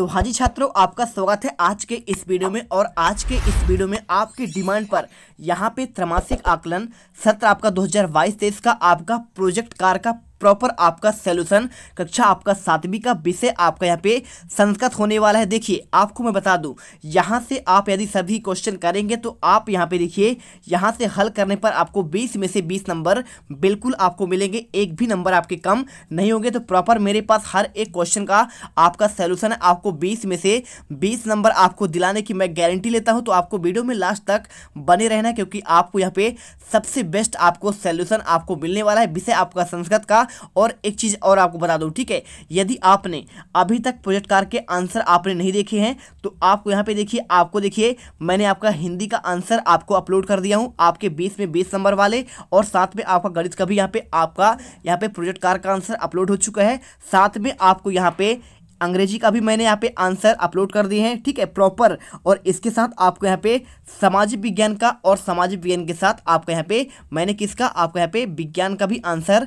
तो हाँ जी छात्रों आपका स्वागत है आज के इस वीडियो में और आज के इस वीडियो में आपकी डिमांड पर यहाँ पे त्रमासिक आकलन सत्र आपका 2022 हजार का आपका प्रोजेक्ट कार का प्रॉपर आपका सोल्यूशन कक्षा आपका सातवीं का विषय आपका यहाँ पे संस्कृत होने वाला है देखिए आपको मैं बता दूँ यहाँ से आप यदि सभी क्वेश्चन करेंगे तो आप यहाँ पे देखिए यहाँ से हल करने पर आपको बीस में से बीस नंबर बिल्कुल आपको मिलेंगे एक भी नंबर आपके कम नहीं होंगे तो प्रॉपर मेरे पास हर एक क्वेश्चन का आपका सोल्यूशन है आपको बीस में से बीस नंबर आपको दिलाने की मैं गारंटी लेता हूँ तो आपको वीडियो में लास्ट तक बने रहना क्योंकि आपको यहाँ पे सबसे बेस्ट आपको सोल्यूशन आपको मिलने वाला है विषय आपका संस्कृत का और एक चीज़ और आपको बता दूं ठीक है यदि आपने अभी तक प्रोजेक्ट कार के आंसर आपने नहीं देखे हैं तो आपको यहां पे देखिए आपको देखिए मैंने आपका हिंदी का आंसर आपको अपलोड कर दिया हूं आपके बीस में बीस नंबर वाले और साथ में आपका गणित का भी यहाँ पे आपका यहाँ पे प्रोजेक्ट कार का आंसर अपलोड हो चुका है साथ में आपको यहाँ पे अंग्रेजी का भी मैंने यहाँ पे आंसर अपलोड कर दिए हैं ठीक है प्रॉपर और इसके साथ आपको यहाँ पे सामाजिक विज्ञान का और सामाजिक विज्ञान के साथ आपको यहाँ पे मैंने किसका आपको यहाँ पे विज्ञान का भी आंसर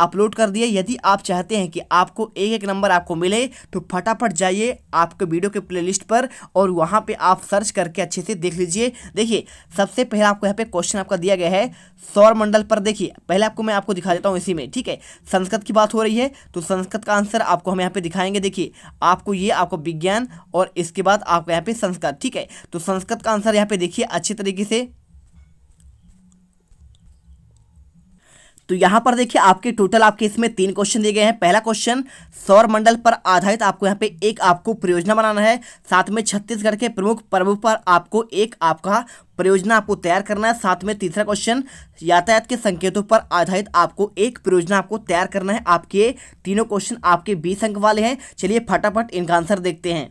अपलोड कर दिए यदि आप चाहते हैं कि आपको एक एक नंबर आपको मिले तो फटाफट जाइए आपके वीडियो के प्लेलिस्ट पर और वहाँ पे आप सर्च करके अच्छे से देख लीजिए देखिए सबसे पहले आपको यहाँ पे क्वेश्चन आपका दिया गया है सौर मंडल पर देखिए पहले आपको मैं आपको दिखा देता हूँ इसी में ठीक है संस्कृत की बात हो रही है तो संस्कृत का आंसर आपको हम यहाँ पे दिखाएंगे देखिए आपको ये आपको विज्ञान और इसके बाद आपको यहाँ पे संस्कृत ठीक है तो संस्कृत का आंसर यहाँ पे देखिए अच्छे तरीके से तो यहाँ पर देखिए आपके टोटल आपके इसमें तीन क्वेश्चन दिए गए हैं पहला क्वेश्चन सौर मंडल पर आधारित आपको यहाँ पे एक आपको परियोजना बनाना है साथ में छत्तीसगढ़ के प्रमुख पर्व पर आपको एक आपका परियोजना आपको तैयार करना है साथ में तीसरा क्वेश्चन यातायात के संकेतों पर आधारित आपको एक परियोजना आपको तैयार करना है आपके तीनों क्वेश्चन आपके बीस अंक वाले हैं चलिए फटाफट इनका आंसर देखते हैं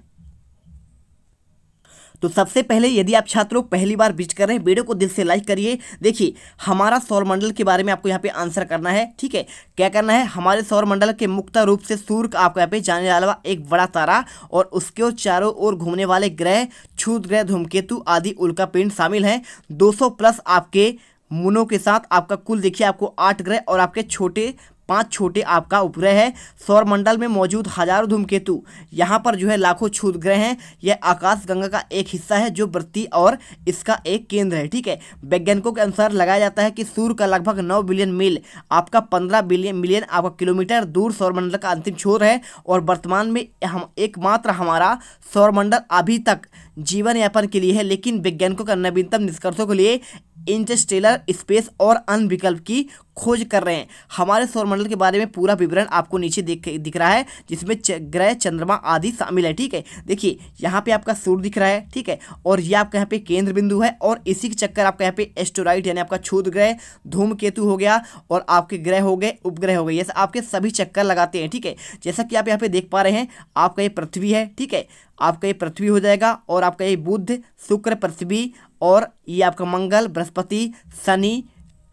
तो सबसे पहले यदि आप छात्र लोग पहली बार विजिट कर रहे हैं वीडियो को दिल से लाइक करिए देखिए हमारा सौर मंडल के बारे में आपको यहाँ पे आंसर करना है ठीक है क्या करना है हमारे सौर मंडल के मुक्त रूप से सूर्य आपको यहाँ पे जाने वाला एक बड़ा तारा और उसके और चारों ओर घूमने वाले ग्रह छूत ग्रह धूमकेतु आदि उल्का पिंड शामिल हैं दो प्लस आपके मुनों के साथ आपका कुल देखिए आपको आठ ग्रह और आपके छोटे पांच छोटे आपका उपग्रह है सौरमंडल में मौजूद हजारों धूमकेतु यहाँ पर जो है लाखों छूत ग्रह हैं यह आकाशगंगा का एक हिस्सा है जो वृत्ति और इसका एक केंद्र है ठीक है वैज्ञानिकों के अनुसार लगाया जाता है कि सूर्य का लगभग नौ बिलियन मील आपका पंद्रह बिलियन मिलियन आपका किलोमीटर दूर सौरमंडल का अंतिम छोर है और वर्तमान में हम एकमात्र हमारा सौरमंडल अभी तक जीवन यापन के लिए है लेकिन वैज्ञानिकों का नवीनतम निष्कर्षों के लिए इंटरस्टेलर स्पेस और अन्य विकल्प की खोज कर रहे हैं हमारे सौरमंडल के बारे में पूरा विवरण आपको नीचे दिख दिख रहा है जिसमें ग्रह चंद्रमा आदि शामिल है ठीक है देखिए यहाँ पे आपका सूर्य दिख रहा है ठीक है और ये आपका यहाँ पे केंद्र बिंदु है और इसी के चक्कर आपका यहाँ पे एस्टोराइड यानी आपका छूत ग्रह धूमकेतु हो गया और आपके ग्रह हो गए उपग्रह हो गए ये आपके सभी चक्कर लगाते हैं ठीक है जैसा कि आप यहाँ पे देख पा रहे हैं आपका ये पृथ्वी है ठीक है आपका ये पृथ्वी हो जाएगा और आपका ये बुध शुक्र पृथ्वी और ये आपका मंगल बृहस्पति शनि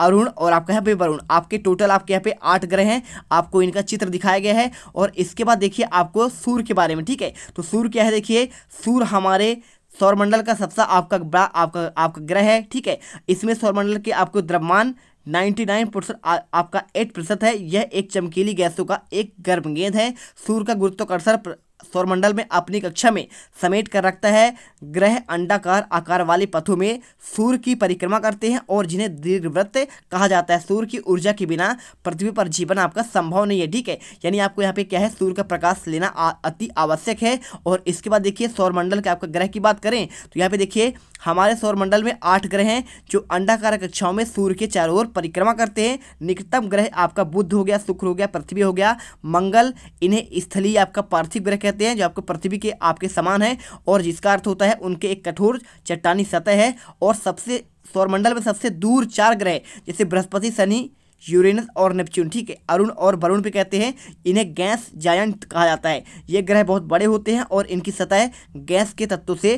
अरुण और आपका यहाँ पे वरुण आपके टोटल आपके यहाँ पे आठ ग्रह हैं आपको इनका चित्र दिखाया गया है और इसके बाद देखिए आपको सूर्य के बारे में ठीक है तो सूर्य क्या है देखिए सूर्य हमारे सौरमंडल का सबसे आपका बड़ा आपका आपका ग्रह है ठीक है इसमें सौरमंडल के आपको द्रव्यमान 99 परसेंट आपका 8 प्रतिशत है यह एक चमकीली गैसों का एक गर्भ गेंद है सूर्य का गुरुत्वाकर्षण सौरमंडल में अपनी कक्षा में समेट कर रखता है ग्रह अंडाकार आकार वाले पथों में सूर्य की परिक्रमा करते हैं और जिन्हें दीर्घवृत्त कहा जाता है सूर्य की ऊर्जा के बिना पृथ्वी पर जीवन आपका संभव नहीं है ठीक है यानी आपको यहाँ पे क्या है सूर्य का प्रकाश लेना अति आवश्यक है और इसके बाद देखिए सौरमंडल के आपका ग्रह की बात करें तो यहाँ पे देखिए हमारे सौरमंडल में आठ ग्रह हैं जो अंडाकार कक्षाओं में सूर्य के चारों ओर परिक्रमा करते हैं निकटतम ग्रह आपका बुद्ध हो गया शुक्र हो गया पृथ्वी हो गया मंगल इन्हें स्थलीय आपका पार्थिव ग्रह कहते हैं जो आपको पृथ्वी के आपके समान है और जिसका अर्थ होता है उनके एक कठोर चट्टानी सतह है और सबसे सौरमंडल में सबसे दूर चार ग्रह जैसे बृहस्पति शनि यूरेनस और नेपच्यून ठीक है अरुण और वरुण भी कहते हैं इन्हें गैस जायंट कहा जाता है ये ग्रह बहुत बड़े होते हैं और इनकी सतह गैस के तत्वों से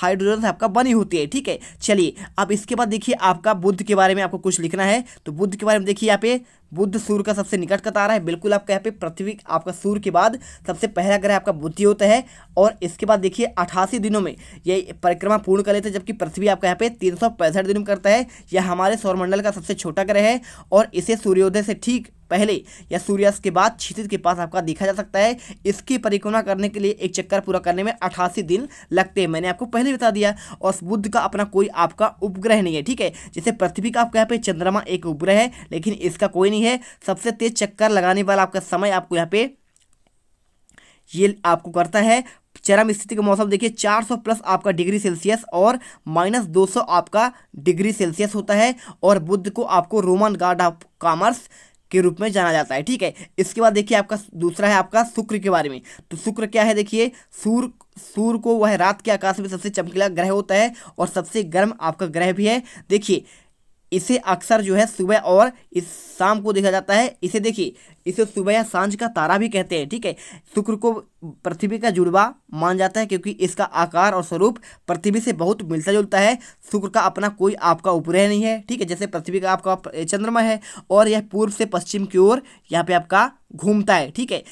हाइड्रोजन आपका बनी होती है ठीक है चलिए अब इसके बाद देखिए आपका बुद्ध के बारे में आपको कुछ लिखना है तो बुद्ध के बारे में देखिए यहाँ पे बुद्ध सूर्य का सबसे निकट का तारा है बिल्कुल आपका यहाँ पे पृथ्वी आपका सूर्य के बाद सबसे पहला ग्रह आपका बुद्धि होता है और इसके बाद देखिए अठासी दिनों में ये परिक्रमा पूर्ण कर लेते हैं जबकि पृथ्वी आपका यहाँ पे तीन दिनों में करता है यह हमारे सौरमंडल का सबसे छोटा ग्रह है और इसे सूर्योदय से ठीक पहले या सूर्यास्त के बाद क्षितिज के पास आपका देखा जा सकता है इसकी परिक्रमा करने के लिए एक चक्कर पूरा करने में अठासी दिन लगते हैं मैंने आपको पहले बता दिया और बुद्ध का अपना कोई आपका उपग्रह नहीं है ठीक है जैसे पृथ्वी का आपका यहाँ पे चंद्रमा एक उपग्रह है लेकिन इसका कोई नहीं नहीं है सबसे तेज चक्कर लगाने वाला आपका समय आपको यहाँ पे ये आपको करता है चरम स्थिति का मौसम देखिए 400 प्लस आपका डिग्री सेल्सियस और माइनस दो आपका डिग्री सेल्सियस होता है और बुद्ध को आपको रोमन गार्ड ऑफ कॉमर्स के रूप में जाना जाता है ठीक है इसके बाद देखिए आपका दूसरा है आपका शुक्र के बारे में तो शुक्र क्या है देखिए सूर्य सूर्य को वह रात के आकाश में सबसे चमकीला ग्रह होता है और सबसे गर्म आपका ग्रह भी है देखिए इसे अक्सर जो है सुबह और इस शाम को देखा जाता है इसे देखिए इसे सुबह या सांझ का तारा भी कहते हैं ठीक है शुक्र को पृथ्वी का जुड़वा मान जाता है क्योंकि इसका आकार और स्वरूप पृथ्वी से बहुत मिलता जुलता है शुक्र का अपना कोई आपका उपग्रह नहीं है ठीक है जैसे पृथ्वी का आपका चंद्रमा है और यह पूर्व से पश्चिम की ओर यहाँ पे आपका घूमता है ठीक है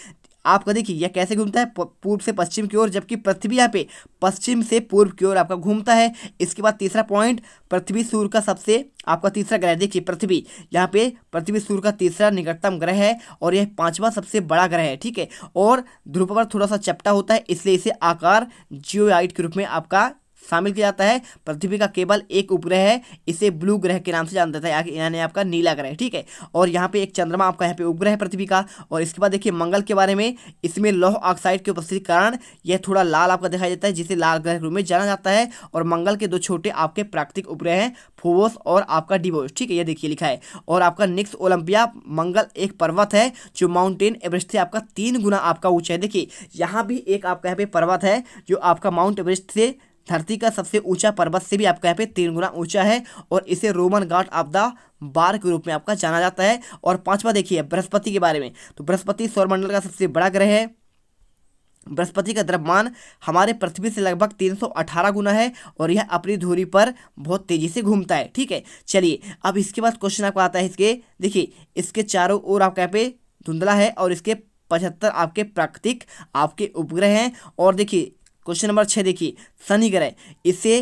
आपका देखिए यह कैसे घूमता है पूर्व से पश्चिम की ओर जबकि पृथ्वी यहाँ पे पश्चिम से पूर्व की ओर आपका घूमता है इसके बाद तीसरा पॉइंट पृथ्वी सूर्य का सबसे आपका तीसरा ग्रह देखिए पृथ्वी यहाँ पे पृथ्वी सूर्य का तीसरा निकटतम ग्रह है और यह पांचवा सबसे बड़ा ग्रह है ठीक है और ध्रुव पर थोड़ा सा चपटा होता है इसलिए इसे आकार जियोआइट के रूप में आपका शामिल किया जाता है पृथ्वी का केवल एक उपग्रह है इसे ब्लू ग्रह के नाम से जाना जाता है यानी आपका नीला ग्रह ठीक है और यहाँ पे एक चंद्रमा आपका यहाँ पे उपग्रह है पृथ्वी का और इसके बाद देखिए मंगल के बारे में इसमें लौह ऑक्साइड के उपस्थिति कारण यह थोड़ा लाल आपका दिखाई देता है जिसे लाल ग्रह रूप में जाना जाता है और मंगल के दो छोटे आपके प्राकृतिक उपग्रह हैं फोवोस और आपका डिवोस ठीक है यह देखिए लिखा है और आपका निक्स ओलंपिया मंगल एक पर्वत है जो माउंटेन एवरेस्ट से आपका तीन गुना आपका ऊंचा है देखिए यहाँ भी एक आपका यहाँ पे पर्वत है जो आपका माउंट एवरेस्ट से धरती का सबसे ऊंचा पर्वत से भी आपका यहाँ पे तीन गुना ऊंचा है और इसे Roman guard of the bar के रूप में आपका जाना जाता है और पांचवा देखिए बृहस्पति के बारे में तो बृहस्पति सौरमंडल का सबसे बड़ा ग्रह है बृहस्पति का द्रव्यमान हमारे पृथ्वी से लगभग 318 गुना है और यह अपनी धुरी पर बहुत तेजी से घूमता है ठीक है चलिए अब इसके बाद क्वेश्चन आपको आता है इसके देखिए इसके चारों ओर आपका यहाँ पे धुंधला है और इसके पचहत्तर आपके प्राकृतिक आपके उपग्रह हैं और देखिए क्वेश्चन नंबर छः देखिए शनि ग्रह इसे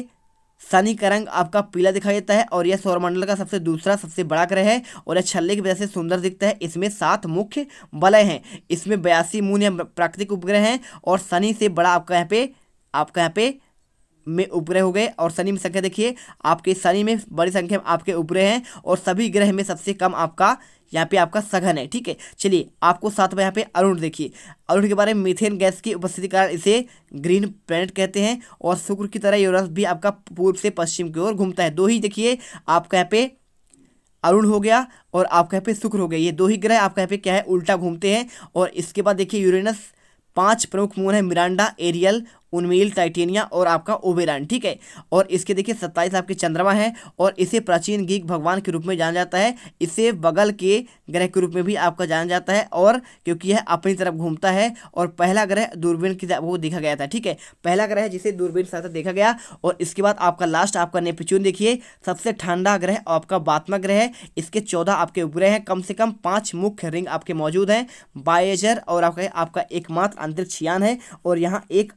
शनि का रंग आपका पीला दिखाई देता है और यह सौरमंडल का सबसे दूसरा सबसे बड़ा ग्रह है और यह छल्ले की वजह से सुंदर दिखता है इसमें सात मुख्य बलय हैं इसमें बयासी मून या प्राकृतिक उपग्रह हैं और शनि से बड़ा आपका यहाँ पे आपका यहाँ पे में उपग्रह हो गए और शनि में संख्या देखिए आपके शनि में बड़ी संख्या में आपके उपग्रह हैं और सभी ग्रह में सबसे कम आपका यहाँ पे आपका सघन है ठीक है चलिए आपको साथ में यहाँ पे अरुण देखिए अरुण के बारे में मीथेन गैस की उपस्थिति कारण इसे ग्रीन प्लैनेट कहते हैं और शुक्र की तरह यूरस भी आपका पूर्व से पश्चिम की ओर घूमता है दो ही देखिए आपका यहाँ पे अरुण हो गया और आपका यहाँ पे शुक्र हो गया ये दो ही ग्रह आपका यहाँ पे क्या है उल्टा घूमते हैं और इसके बाद देखिए यूरेनस पांच प्रमुख मून है मिरांडा एरियल उन्मील टाइटेनिया और आपका ओबेरान ठीक है और इसके देखिए सत्ताईस आपके चंद्रमा है और इसे प्राचीन गीक भगवान के रूप में जाना जाता है इसे बगल के ग्रह के रूप में भी आपका जाना जाता है और क्योंकि यह अपनी तरफ घूमता है और पहला ग्रह दूरबीन की वो देखा गया था ठीक है पहला ग्रह जिसे दूरबीन सहायता देखा गया और इसके बाद आपका लास्ट आपका नेपच्यून देखिए सबसे ठंडा ग्रह आपका बात्मा ग्रह है इसके चौदह आपके उपग्रह हैं कम से कम पाँच मुख्य रिंग आपके मौजूद हैं बायजर और आपका आपका एकमात्र अंतरिक्ष यान है और यहाँ एक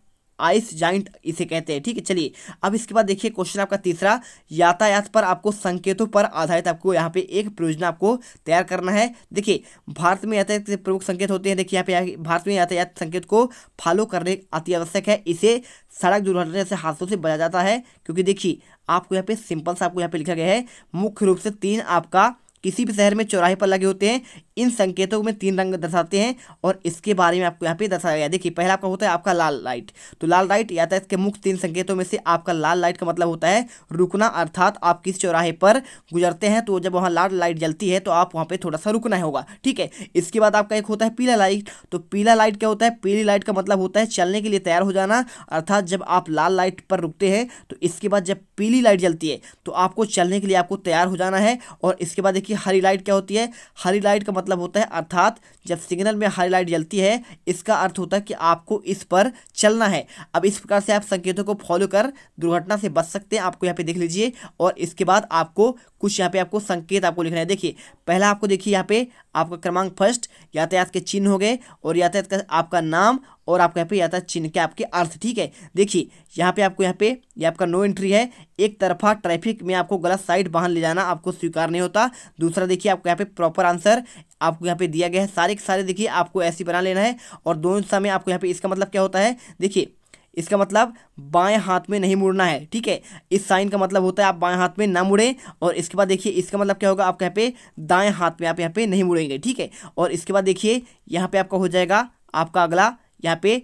आइस जाइंट इसे कहते हैं ठीक है चलिए अब इसके बाद देखिए क्वेश्चन आपका तीसरा यातायात पर आपको संकेतों पर आधारित आपको यहाँ पे एक प्रयोजन आपको तैयार करना है देखिए भारत में यातायात के प्रमुख संकेत होते हैं देखिए यहाँ पे भारत में यातायात संकेत को फॉलो करने अति आवश्यक है इसे सड़क दुर्घटना से हादसों से बचा जाता है क्योंकि देखिए आपको यहाँ पे सिंपल सा आपको यहाँ पे लिखा गया है मुख्य रूप से तीन आपका किसी भी शहर में चौराहे पर लगे होते हैं इन संकेतों में तीन रंग दर्शाते हैं और इसके बारे में आपको यहाँ पे दर्शाया गया देखिए पहला आपका होता है आपका लाल लाइट तो लाल लाइट या तो इसके मुख्य तीन संकेतों में से आपका लाल लाइट का मतलब होता है रुकना अर्थात आप किस चौराहे पर गुजरते हैं तो जब वहाँ लाल लाइट जलती है तो आप वहाँ पर थोड़ा सा रुकना होगा ठीक है इसके बाद आपका एक होता है पीला लाइट तो पीला लाइट क्या होता है पीली लाइट का मतलब होता है चलने के लिए तैयार हो जाना अर्थात जब आप लाल लाइट पर रुकते हैं तो इसके बाद जब पीली लाइट जलती है तो आपको चलने के लिए आपको तैयार हो जाना है और इसके बाद देखिए हरी लाइट क्या होती है हरी लाइट का मतलब मतलब होता है अर्थात जब सिग्नल में हरी लाइट जलती है इसका अर्थ होता है कि आपको इस पर चलना है अब इस प्रकार से आप संकेतों को फॉलो कर दुर्घटना से बच सकते हैं आपको यहाँ पे देख लीजिए और इसके बाद आपको कुछ यहाँ पे आपको संकेत आपको लिखना है देखिए पहला आपको देखिए यहाँ पे आपका क्रमांक फर्स्ट यातायात के चिन्ह हो गए और यातायात का आपका नाम और आपका यहाँ पे आता है चिन्ह क्या आपके अर्थ ठीक है देखिए यहाँ पे आपको यहाँ पे ये आपका नो एंट्री है एक तरफा ट्रैफिक में आपको गलत साइड वाहन ले जाना आपको स्वीकार नहीं होता दूसरा देखिए आपको यहाँ पे प्रॉपर आंसर आपको यहाँ पे दिया गया है सारे के सारे देखिए आपको ऐसी बना लेना है और दोनों दिशा में आपको यहाँ पे इसका मतलब क्या होता है देखिए इसका मतलब बाएं हाथ में नहीं मुड़ना है ठीक है इस साइन का मतलब होता है आप बाएं हाथ में ना मुड़ें और इसके बाद देखिए इसका मतलब क्या होगा आप यहाँ पे दाएं हाथ में आप यहाँ पे नहीं मुड़ेंगे ठीक है और इसके बाद देखिए यहाँ पे आपका हो जाएगा आपका अगला यहाँ पे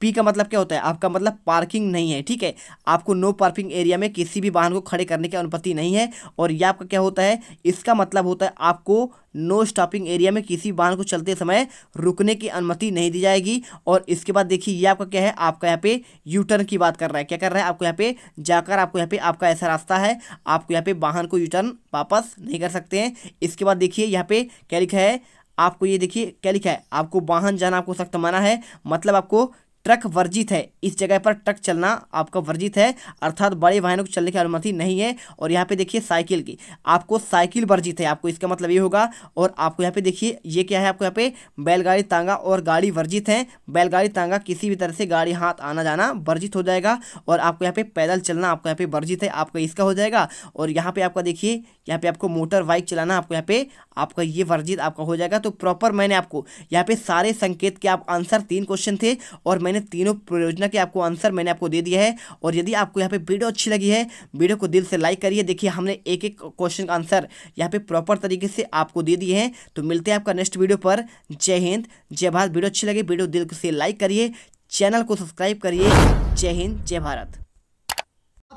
पी का मतलब क्या होता है आपका मतलब पार्किंग नहीं है ठीक है आपको नो पार्किंग एरिया में किसी भी वाहन को खड़े करने की अनुमति नहीं है और यह आपका क्या होता है इसका मतलब होता है आपको नो स्टॉपिंग एरिया में किसी वाहन को चलते समय रुकने की अनुमति नहीं दी जाएगी और इसके बाद देखिए ये आपका क्या है आपका यहाँ पे यू टर्न की बात कर रहा है क्या कर रहा है आपको यहाँ पे जाकर आपको यहाँ पे आपका ऐसा रास्ता है आपको यहाँ पे वाहन को यू टर्न वापस नहीं कर सकते हैं इसके बाद देखिए यहाँ पे क्या लिखा है आपको ये देखिए क्या लिखा है आपको वाहन जाना आपको सख्त मना है मतलब आपको ट्रक वर्जित है इस जगह पर ट्रक चलना आपका वर्जित है अर्थात बड़े वाहनों को चलने की अनुमति नहीं है और यहाँ पे देखिए साइकिल की आपको साइकिल वर्जित है आपको इसका मतलब ये होगा और आपको यहाँ पे देखिए ये क्या है आपको यहाँ पे बैलगाड़ी तांगा और गाड़ी वर्जित है बैलगाड़ी तांगा किसी भी तरह से गाड़ी हाथ आना जाना वर्जित हो जाएगा और आपको यहाँ पे पैदल चलना आपको यहाँ पे वर्जित है आपका इसका हो जाएगा और यहाँ पे आपका देखिए यहाँ पे आपको मोटर बाइक चलाना आपको यहाँ पे आपका ये वर्जित आपका हो जाएगा तो प्रॉपर मैंने आपको यहाँ पे सारे संकेत के आप आंसर तीन क्वेश्चन थे और मैंने मैंने तीनों परियोजना के आपको आंसर मैंने आपको दे दिया है और यदि आपको यहाँ पे वीडियो अच्छी लगी है वीडियो को दिल से लाइक करिए देखिए हमने एक एक क्वेश्चन का आंसर यहाँ पे प्रॉपर तरीके से आपको दे दिए हैं तो मिलते हैं आपका नेक्स्ट वीडियो पर जय हिंद जय भारत वीडियो अच्छी लगी वीडियो दिल से लाइक करिए चैनल को सब्सक्राइब करिए जय हिंद जय भारत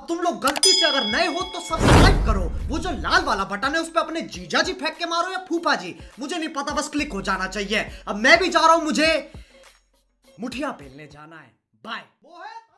तुम लोग गलती से अगर नए हो तो सब्सक्राइब करो वो जो लाल वाला बटन है उस पर अपने जीजा जी फेंक के मारो या फूफा जी मुझे नहीं पता बस क्लिक हो जाना चाहिए अब मैं भी जा रहा हूं मुझे मुठिया पहनने जाना है बाय वो है